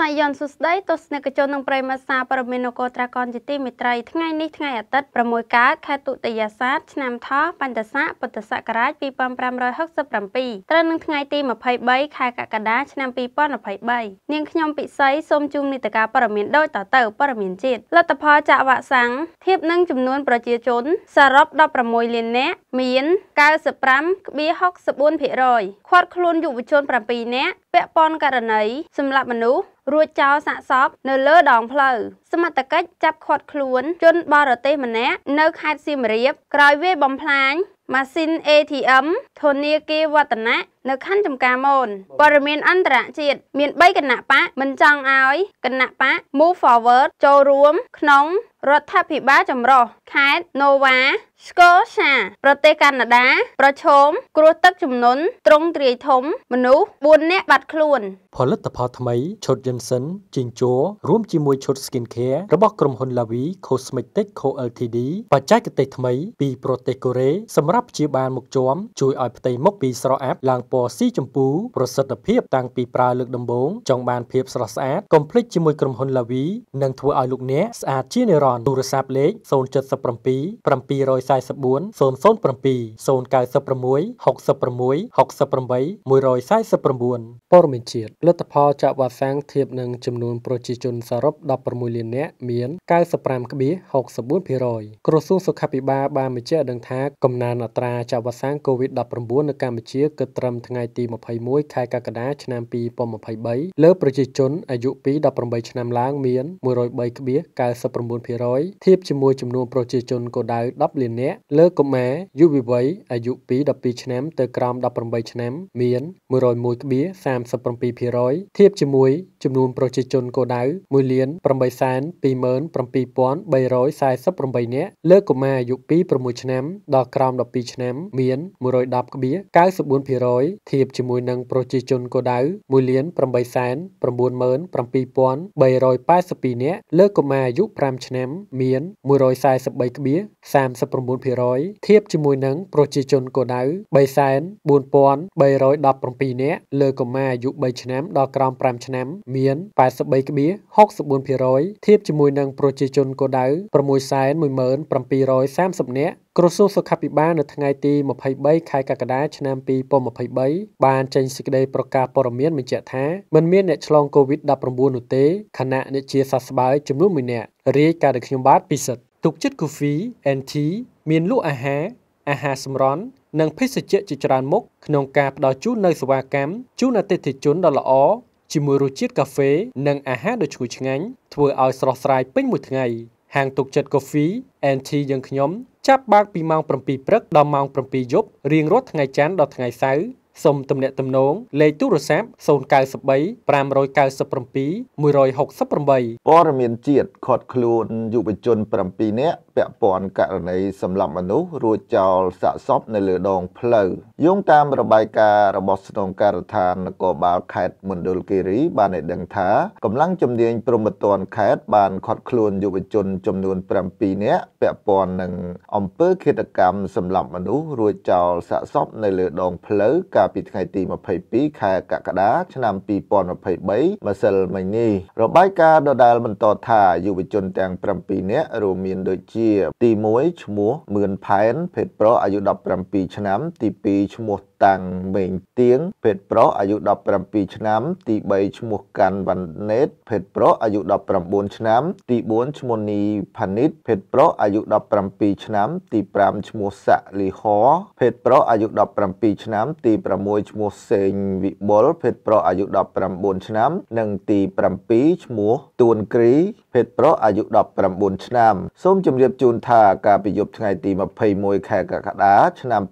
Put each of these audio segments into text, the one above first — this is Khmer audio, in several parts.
សាយនសុស្ដីទស្សនិកជននិងប្រិមសាព័ត៌មាននគរត្រាកនជាទីមេត្រីថ្ងៃនេះថ្ងៃអាទិត្យ6កើតខែទុតិយាសាទឆ្នាំថោះបញ្ញស័កពុទ្ធសករាជ2567ត្រូវនឹងថ្ងៃទី23ខែកក្កដាឆ្នាំ2023នាងខ្ញុំពិសីសូមជូននីតិការព័ត៌មានដូចតទៅព័ត៌មានជាតិលទ្ធផលចាក់វ៉ាក់សាំងធៀបនឹងចំនួនប្រជាជនសរុប16លាននាក់មាន95.64%ខាត់ខ្លួនយុវជន7នាក់ពាក់ព័ន្ធករណីសម្លាប់មនុស្សរួចចោលសាកសពនៅលើដងផ្លូវសមត្ថកិច្ចចាប់ឃាត់ខ្លួនជនបរទេសម្នាក់នៅខេត្តសៀមរាបក្រោយវាយបំផ្លាញម៉ាស៊ីន ATM ធនាគារវឌ្ឍនៈនៅខណ្ឌចំការមូនព័ត៌មានអន្តរជាតិមាន3គណៈបកមិនចង់ឲ្យគណៈបក Move Forward ចូលរួម ក្នុង រដ្ឋាភិបាលចម្រុះខេត្ត Nova Scotia ប្រទេសកាណាដាប្រឈមគ្រោះទឹកជំនន់ទ្រង់ទ្រាយធំមនុស្ស4នាក់បាត់ខ្លួន ផលិតផលថ្មីឈុត Johnson ជីងជ័ររួមជាមួយឈុត Skin Care របស់ក្រុមហ៊ុន Lavi Cosmetic Co Ltd បច្ចេកទេសថ្មី ពីប្រទេសកូរ៉េសម្រាប់ព្យាបាលមុខជាំជួយឲ្យផ្ទៃមុខពីស្រអាប់ឡើងពណ៌រស៊ីចម្ពូប្រសិទ្ធភាពតាំងពីប្រើលើកដំបូងចង់បានភាពស្រស់ស្អាតកុំភ្លេចជាមួយក្រុមហ៊ុន Lavi និងធ្វើឲ្យលោកអ្នកស្អាតជានិរន្តរ៍ទូរស័ព្ទលេខ077 744 007 096 66 68 149ព័ត៌មានជាតិផលិតផលចាក់វ៉ាសាំងធៀបនឹងចំនួនប្រជាជនសរុប16លាននាក់មាន95.64%ក្រសួងសុខាភិបាលបានបញ្ជាក់ដឹងថាកំណើនអត្រាចាក់វ៉ាសាំង COVID-19 នៅកម្ពុជាគឺត្រឹមថ្ងៃទី21ខែកក្កដាឆ្នាំ2023លើប្រជាជនអាយុពី18ឆ្នាំឡើងមាន103.99%ធៀបជាមួយ ចំនួនប្រជាជនគោលដៅ10លាននាក់លើកុមារយុវវ័យអាយុពី12ឆ្នាំទៅក្រោម18ឆ្នាំ មាន101.37%ធៀបជាមួយចំនួនប្រជាជនគោលដៅ1លាន8,27,348នាក់លើកុមារអាយុពី6ឆ្នាំដល់ក្រោម12ឆ្នាំមាន110.94% 1ធៀបជាមួយនឹងប្រជាជនគោដៅ1លាន8សែន97382នាក់លើកុមារអាយុ5ឆ្នាំមាន143.39%ធៀបជាមួយនឹងប្រជាជនគោដៅ3សែន4317នាក់លើកុមារអាយុ3ឆ្នាំដល់ក្រោម5ឆ្នាំមាន83.64%ធៀបជាមួយនឹងប្រជាជនគោដៅ6សែន17730នាក់ក្រសួងសុខាភិបាលនៅថ្ងៃទី23ខែកក្កដាឆ្នាំ2023បានចេញសេចក្តីប្រកាសព័ត៌មានបញ្ជាក់ថាមិនមានអ្នកឆ្លង COVID-19 នោះទេខណៈអ្នកជាសះស្បើយចំនួន1នាក់រាយការណ៍ដោយខ្ញុំបាទពិសិដ្ឋទុកចិត្ត Coffee NT មានលក់អាហារអាហារសម្រន់និងភេសជ្ជៈជាច្រើនមុខក្នុងការផ្តល់ជូននៅសេវាកម្មជូនអតិថិជនដ៏ល្អជាមួយរសជាតិកាហ្វេនិងអាហារដ៏ឈ្ងុយឆ្ងាញ់ធ្វើឲ្យស្រស់ស្រាយពេញមួយថ្ងៃហាងទុកចិត្តកាហ្វេ NT យើងខ្ញុំចាប់បើកពីម៉ោង7ព្រឹកដល់ម៉ោង7យប់រៀងរាល់ថ្ងៃច័ន្ទដល់ថ្ងៃសៅរ៍សូមទំនាក់ទំនងលេខទូរស័ព្ទ093 597 168ព័ត៌មានជាតិខាត់ខ្លួនយុវជន7នាក់ពាក់ព័ន្ធករណីសម្លាប់មនុស្សរួចចោលសាកសពនៅលើដងផ្លូវយោងតាមរបាយការណ៍របស់ស្នងការដ្ឋាននគរបាលខេត្តមណ្ឌលគិរីបានឲ្យដឹងថាកម្លាំងជំនាញព្រំប្រទានខេត្តបានខាត់ខ្លួនយុវជនចំនួន7នាក់ពាក់ព័ន្ធនឹងអំពើឃាតកម្មសម្លាប់មនុស្សរួចចោលសាកសពនៅលើដងផ្លូវកាលពីថ្ងៃទី22ខែកក្កដាឆ្នាំ2023ម្សិលមិញនេះរបាយការណ៍ដដែលបន្តថាយុវជនទាំង7នាក់រួមមានដូចជាជាទី1ឈ្មោះមឿនផែនភេទប្រុសអាយុ17ឆ្នាំទី2ឈ្មោះតាំងមេងទៀងភេទប្រុសអាយុ17ឆ្នាំ ទី3ឈ្មោះកាន់វណ្ណេតភេទប្រុសអាយុ19ឆ្នាំ ទី4ឈ្មោះនីផានិតភេទប្រុសអាយុ17ឆ្នាំ ទី5ឈ្មោះសាក់លីហរភេទប្រុសអាយុ17ឆ្នាំទី6ឈ្មោះសេងវិបុលភេទប្រុសអាយុ19ឆ្នាំ និងទី7ឈ្មោះ ទួនគ្រីភេទប្រុសអាយុ19ឆ្នាំសូមជម្រាបជូនថាការពិយប់ថ្ងៃទី21ខែកក្កដាឆ្នាំ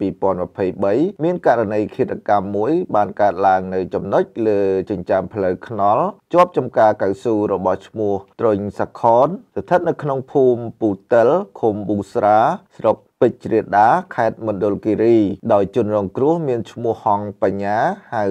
2023មានករករណីឃាតកម្មមួយបានកើតឡើង នៅចំណុចលើចិញ្ចើមផ្លូវខ្នល់ជាប់ចំការកៅស៊ូរបស់ឈ្មោះត្រុញសាខនស្ថិតនៅក្នុងភូមិពូតិលឃុំប៊ូស្រាស្រុកពេជ្រជ្រាដាខេត្តមណ្ឌលគិរី ដោយជនរងគ្រោះមានឈ្មោះហងបញ្ញាហៅ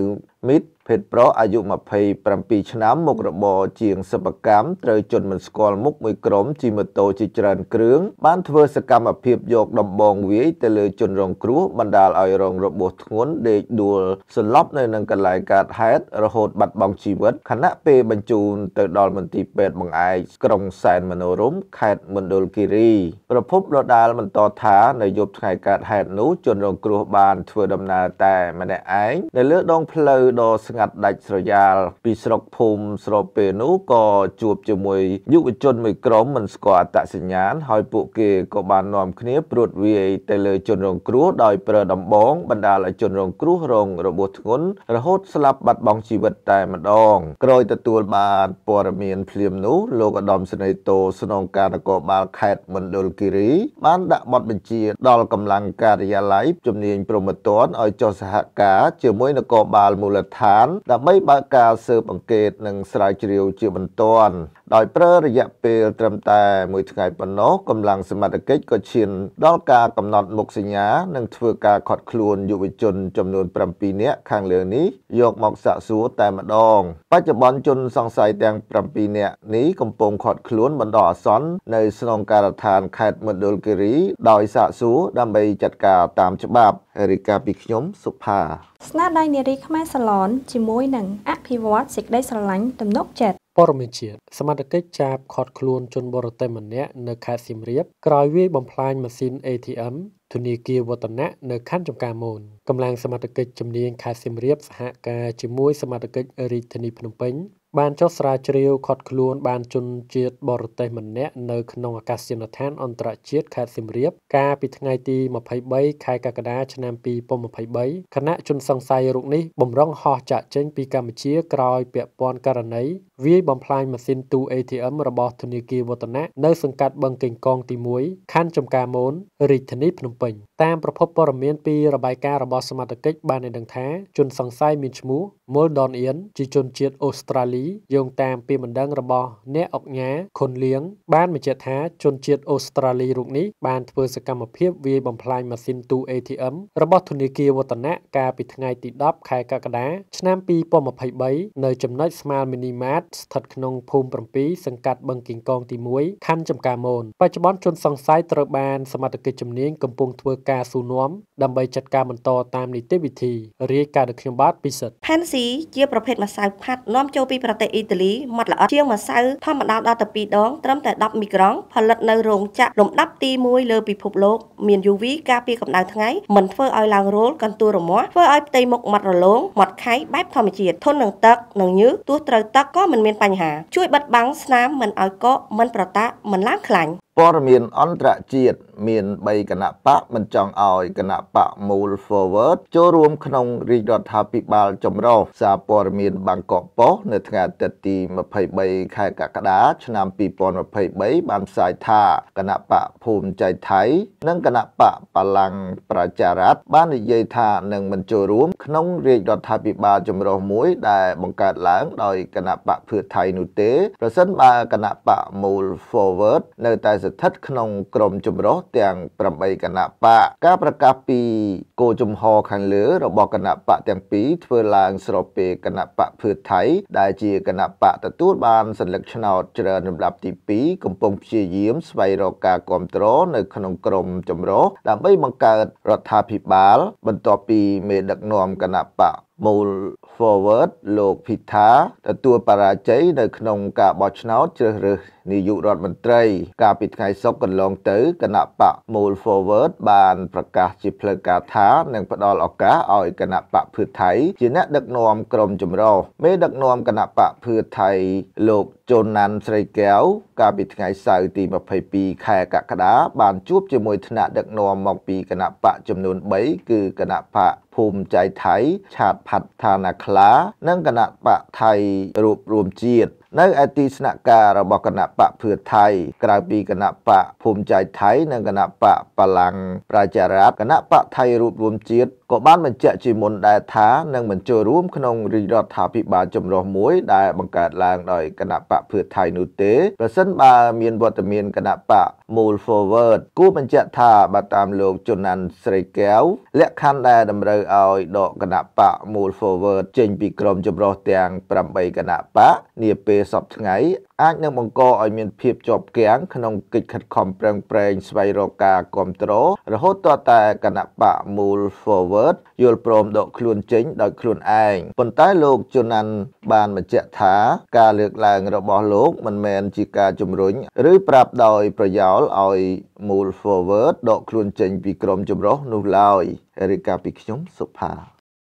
មីតភេទប្រុសអាយុ27ឆ្នាំមុខរបរជាងសិប្បកម្មត្រូវជនមិនស្គាល់មុខមួយក្រុមជិះម៉ូតូជាច្រើនគ្រឿងបានធ្វើសកម្មភាពយកដំបងវាយទៅលើជនរងគ្រោះបណ្ដាលឲ្យរងរបួសធ្ងន់ដេកដួលសន្លប់នៅនឹងកន្លែងកើតហេតុរហូត បាត់បង់ជីវិតខណៈពេលបញ្ជូនទៅដល់មន្ទីរពេទ្យបង្អែកក្រុងសែនមនោរមខេត្តមណ្ឌលគិរី ប្រភពរដាលបន្តថាច្រើននៅយប់ថ្ងៃកើតហេតុនោះជនរងគ្រោះបានធ្វើដំណើរតែម្នាក់ឯងនៅលើដងផ្លូវដ៏ស្ងាត់ដាច់ស្រយាល ពីស្រុកភូមិស្របពេលនោះក៏ជួបជាមួយយុវជនមួយក្រុមមិនស្គាល់អត្តសញ្ញាណហើយពួកគេក៏បាននាំគ្នាព្រួតវាយទៅលើជនរងគ្រោះដោយប្រើដំបងបណ្ដាលឲ្យជនរងគ្រោះរងរបួសធ្ងន់រហូតស្លាប់បាត់បង់ជីវិតតែម្ដងក្រោយទទួលបានព័ត៌មានភ្លាមនោះលោកឧត្តមសេនីយ៍តូស្នងការនគរបាល ខេត្តមណ្ឌលគិរីបានដាក់បទបញ្ជាដល់កម្លាំងការិយាល័យជំនាញប្រមត្តនឲ្យចុះសហការជាមួយនគរបាលមូលដ្ឋាន ដើម្បីបើកការស៊ើបអង្កេតនិងស្រាវជ្រាវជាបន្ទាន់ដោយប្រើរយៈពេលត្រឹមតែមួយថ្ងៃប៉ុណ្ណោះកម្លាំងសមត្ថកិច្ចក៏ឈានដល់ការកំណត់មុខសញ្ញានិងធ្វើការខាត់ខ្លួនយុវជនចំនួន7នាក់ខាងលើនេះយកមកសាកសួរតែម្ដង បច្ចុប្បន្នជនសង្ស័យទាំង7នាក់នេះកំពុងខាត់ខ្លួនបណ្ដោះអាសន្ននៅស្នងការដ្ឋានខេត្តមណ្ឌលគិរី ដោយសាកសួរដើម្បីចាត់ការតាមច្បាប់រីកាពីខ្ញុំសុផាស្នាដៃនារីខ្មែរសាឡនជាមួយនឹងអភិវឌ្ឍសេចក្តីស្រឡាញ់ទំនុកចិត្តព័ត៌មានជាតិសមត្ថកិច្ចចាប់ឃាត់ខ្លួនជនបរទេសម្នាក់នៅខេត្តសៀមរាបក្រោយវាយបំផ្លាញម៉ាស៊ីន ATM ធនាគារវឌ្ឍនៈនៅខណ្ឌចំការមូនកម្លាំងសមត្ថកិច្ចជំនាញខេត្តសៀមរាបសហការជាមួយ សមត្ថកិច្ចរាជធានីភ្នំពេញ បានចុះស្រាវជ្រាវខត់ខ្លួន បានជនជាតិបរទេសម្នាក់នៅក្នុងអាកាសយានដ្ឋានអន្តរជាតិខេត្តសៀមរាបកាលពីថ្ងៃទី23ខែកក្កដាឆ្នាំ2023គណៈជនសង្ស័យរូបនេះបំរុងហោះចាក់ចេញពីកម្ពុជាក្រោយ ពាក់ព័ន្ធករណីវាយបំផ្លាញម៉ាស៊ីនទូ ATM របស់ធនាគារវឌ្ឍនៈនៅ សង្កាត់បឹងកេងកងទី1ខណ្ឌចំការមូនរាជធានីភ្នំពេញ компаний តាមប្រភពព័ត៌មានពីរបាយការណ៍របស់សមាជិកបានឲ្យដឹងថា ជនសង្ស័យមានឈ្មោះ Moldon Ian ជាជនជាតិអូស្ត្រាលីយោងតាមពីបណ្ដឹងរបស់ អ្នកអុកញ៉ាខុនលៀងបានបញ្ជាក់ថាជនជាតិអូស្ត្រាលីរូបនេះបាន ធ្វើសកម្មភាពវាយបំផ្លាញម៉ាស៊ីនទូ ATM របស់ធនាគារវឌ្ឍនៈកាលពីថ្ងៃទី10ខែកក្កដាឆ្នាំ2023នៅចំណុចស្មាលមីនីម៉ាតស្ថិតក្នុងភូមិ7សង្កាត់បឹងគីងកងទី1ខណ្ឌចំការមូនបច្ចុប្បន្នជនសង្ស័យត្រូវបានសមាជិកជំនាញកំពុងធ្វើការស៊ូនាំដើម្បីចាត់ការបន្តតាមនីតិវិធីរាយការណ៍ដោយខ្ញុំបាទពិសិដ្ឋផេនស៊ីជាប្រភេទម្សៅផាត់នាំចូលពីប្រទេសអ៊ីតាលីម៉ត់ល្អជាងម្សៅធម្មតាដល់ទៅ2ដង ត្រឹមតែ10មីក្រូផលិតនៅរោងចក្រលំដាប់ទី1លើពិភពលោក មាន UV ការពារកម្ដៅថ្ងៃមិនធ្វើឲ្យឡើងរោលកន្ទួលរមាស់ធ្វើឲ្យផ្ទៃមុខម៉ត់រលោងម៉ត់ខៃបែបធម្មជាតិធន់នឹងទឹកនិងញើសទោះត្រូវទឹកក៏មិនមានបញ្ហា ជួយបិទបាំងស្នាមមិនឲ្យកកមិនប្រតាក់មិនឡើងខ្លាញ់ព័ត៌មានអន្តរជាតិមាន3គណៈបកមិនចង់ឲ្យគណៈបក Move Forward ចូលរួម ក្នុងរាជរដ្ឋាភិបាលចម្រុះសារព័ត៌មានបាងកកប៉ុស្តិ៍នៅថ្ងៃអាទិត្យទី23ខែកក្កដាឆ្នាំ2023បានផ្សាយថាគណៈបកភូមិចៃថៃនិងគណៈបកបលាំងប្រជារដ្ឋបាននិយាយថានឹងមិនចូលរួមក្នុងរាជរដ្ឋាភិបាលចម្រុះមួយ ដែលបង្កើតឡើងដោយគណៈបកភឿថៃនោះទេប្រសិនបើគណៈបក Move Forward នៅតែស្ថិតក្នុងក្រមជំរោះទាំង8គណៈបកការប្រកាសពីគោជំហរខាងលើរបស់គណៈបកទាំងពីរធ្វើឡើងស្របពេលគណៈបកភឿថៃ ដែលជាគណៈបកទទួលបានសัญลักษณ์ឆ្នោតច្រើនលំដាប់ទី2កំពុងព្យាយាមស្វែងរកការគ្រប់គ្រងនៅក្នុងក្រមជំរោះដើម្បីបង្កើតរដ្ឋាភិបាល បន្ទាប់ពីមេដឹកនាំគណៈបកមូល forward លោក Pita ទទួលបរាជ័យនៅក្នុងការបោះឆ្នោតជ្រើសរើសនាយករដ្ឋមន្ត្រី កាលពីថ្ងៃសុក្រកន្លងទៅគណៈបកមូល forward បានប្រកាសជាផ្លូវការថានឹងផ្ដល់ឱកាសឲ្យគណៈបកភឿថៃជាអ្នក ដឹកនាំក្រុមចម្រុះមេដឹកនាំគណៈបកភឿថៃលោកជូនណាន់ស្រីកែវកាលពីថ្ងៃសៅរ៍ទី22ខែកក្កដាបានជួបជាមួយថ្នាក់ដឹកនាំមកពីគណៈបកចំនួន3គឺគណៈបកភូមិใจថៃឆាតផាត់ឋានាក្លា និងគណៈបកថៃរួបរวมជាតិនៅឯទីស្នាក់ការរបស់គណៈបកភឿថៃក្រៅពីគណៈបកភូមិใจថៃ និងគណៈបកបលាំងប្រជារដ្ឋគណៈបកថៃរួបរวมជាតិក៏បានបញ្ជាក់ជាមុនដែរថានឹងមិនចូលរួមក្នុងរាជរដ្ឋាភិបាលចម្រុះមួយដែលបង្កើតឡើងដោយគណៈបកភឿថៃនោះទេប្រសិនបើមានវត្តមានគណៈបក Move Forward គូបញ្ជាក់ថាបើតាមលោកជុនណាន់ស្រីកែវលក្ខខណ្ឌដែលតម្រូវឲ្យដកគណៈបក Move Forward ចេញ ពីក្រមចម្រុះទាំង8គណៈបកនាពេលសពថ្ងៃអាចនឹងបង្កឲ្យមានភាពជាប់គាំងក្នុងកិច្ចខិតខំប្រឹងប្រែងស្វែងរកការគ្រប់គ្រងរហូតទាល់តែគណៈបកមូល Forward យល់ព្រមដកខ្លួនចេញដោយខ្លួនឯងប៉ុន្តែលោកជូណាន់បានបញ្ជាក់ថាការលើកឡើងរបស់លោកមិនមែនជាការជំរុញឬប្រាប់ដោយប្រយោលឲ្យមូល Forward ដកខ្លួនចេញពីក្រុមចម្រុះនោះឡើយរីកាពីខ្ញុំសុផា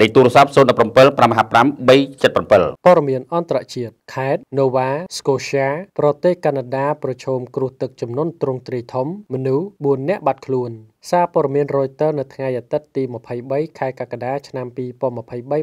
លេខទូរស័ព្ទ017 555 377ព័ត៌មានអន្តរជាតិខេត្ត Nova Scotia ប្រទេសកាណាដាប្រឈមគ្រោះទឹកជំនន់ទ្រង់ទ្រាយធំមនុស្ស4នាក់បាត់ខ្លួន សារព័ត៌មាន Reuters នៅថ្ងៃអាទិត្យទី23ខែកក្កដាឆ្នាំ2023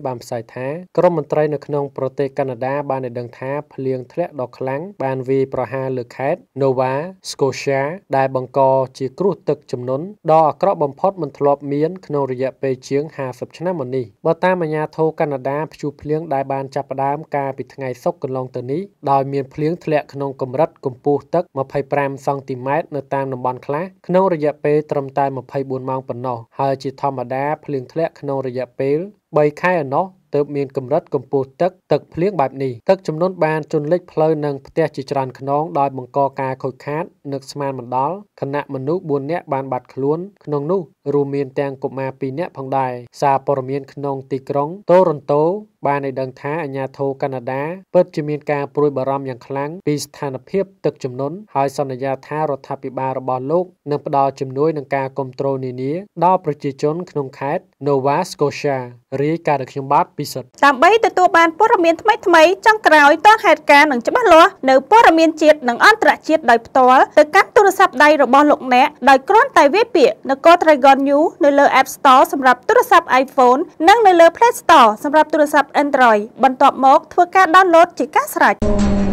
បានផ្សាយថា ក្រមមន្ត្រីនៅក្នុងប្រទេសកាណាដាបានឲ្យដឹងថាភ្លៀងធ្លាក់ដ៏ខ្លាំងបានវាយប្រហារលើខេត្ត Nova Scotia ដែលបង្កជាគ្រោះទឹកជំនន់ដ៏អាក្រក់បំផុតមិនធ្លាប់មានក្នុងរយៈពេលជាង50ឆ្នាំមកនេះបើតាមអាជ្ញាធរកាណាដាព្យុះភ្លៀងដែលបានចាប់ផ្ដើមកាលពីថ្ងៃសុក្រកន្លងទៅនេះដោយមានភ្លៀងធ្លាក់ក្នុងកម្រិតកម្ពស់ទឹក25សង់ទីម៉ែត្រនៅតាមតំបន់ខ្លះក្នុងរយៈពេលត្រឹមតែ24ម៉ោងប៉ុណ្ណោះហើយជាធម្មតាភ្លៀងធ្លាក់ក្នុងរយៈពេល3ខែឯណោះទើបមានកម្រិតកម្ពស់ទឹកទឹកភ្លៀងបែបនេះទឹកចំនួនបានជន់លិចផ្លូវនិងផ្ទះជាច្រើនខ្នងដោយបង្កការខូចខាតនឹកស្មានមិនដល់ខណៈមនុស្ស4នាក់បានបាត់ខ្លួនក្នុងនោះរួមមានទាំងកុមារ2នាក់ផងដែរសារព័ត៌មានក្នុងទីក្រុងតូរ៉ុនតូបានឲ្យដឹងថាអាញាធរកាណាដាពិតជាមានការព្រួយបារម្ភយ៉ាងខ្លាំងពីស្ថានភាពទឹកជំនន់ហើយសន្យាថារដ្ឋាភិបាលរបស់លោកនឹងផ្ដល់ជំនួយនិងការគ្រប់គ្រងនានាដល់ប្រជាជនក្នុងខេត្ត Nova Scotia រាយការណ៍របស់ខ្ញុំបាទពិសិដ្ឋដើម្បីទទួលបានព័ត៌មានថ្មីៗចុងក្រោយទាន់ហេតុការណ៍និងច្បាស់លាស់នៅព័ត៌មានជាតិនិងអន្តរជាតិដោយផ្ទាល់ទៅកាន់ទូរស័ព្ទដៃរបស់លោកអ្នកដោយគ្រាន់តែវាយពាក្យនគរ Dragon News នៅលើ App Store សម្រាប់ទូរស័ព្ទ iPhone និងនៅលើ Play Store សម្រាប់ទូរស័ព្ទ Android បន្ទាប់មកធ្វើការ download ជាការស្រេច។